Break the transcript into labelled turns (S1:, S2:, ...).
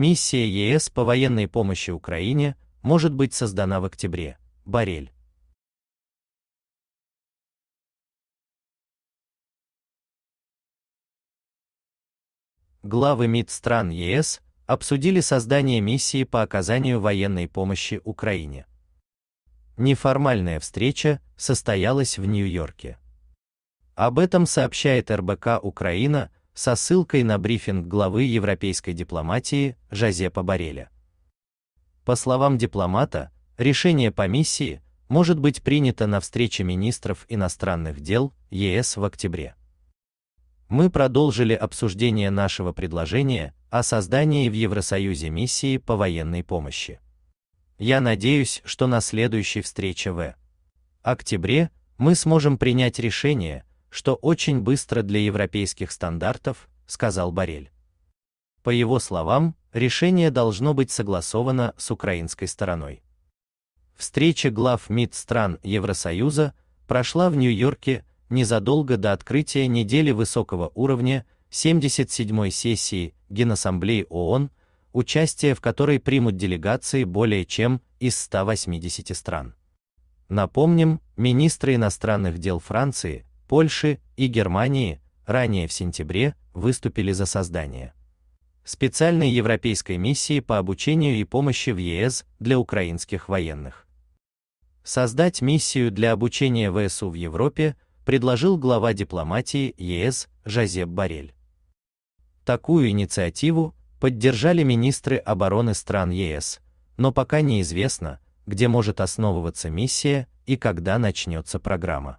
S1: Миссия ЕС по военной помощи Украине может быть создана в октябре.
S2: Барель. Главы МИД стран ЕС
S3: обсудили создание миссии по оказанию военной помощи Украине. Неформальная встреча состоялась в Нью-Йорке. Об этом сообщает РБК Украина, со ссылкой на брифинг главы европейской дипломатии Жозепа Бареля. По словам дипломата, решение по миссии может быть принято на встрече министров иностранных дел ЕС в октябре. Мы продолжили обсуждение нашего предложения о создании в Евросоюзе миссии по военной помощи. Я надеюсь, что на следующей встрече в октябре мы сможем принять решение что очень быстро для европейских стандартов, сказал Барель. По его словам, решение должно быть согласовано с украинской стороной. Встреча глав МИД стран Евросоюза прошла в Нью-Йорке незадолго до открытия недели высокого уровня 77-й сессии Генассамблеи ООН, участие в которой примут делегации более чем из 180 стран. Напомним, министры иностранных дел Франции, Польши и Германии ранее в сентябре выступили за создание специальной европейской миссии по обучению и помощи в ЕС для украинских военных. Создать миссию для обучения ВСУ в Европе предложил глава дипломатии ЕС Жозеп Барель. Такую инициативу поддержали министры обороны стран ЕС, но пока неизвестно, где может основываться миссия и когда начнется программа.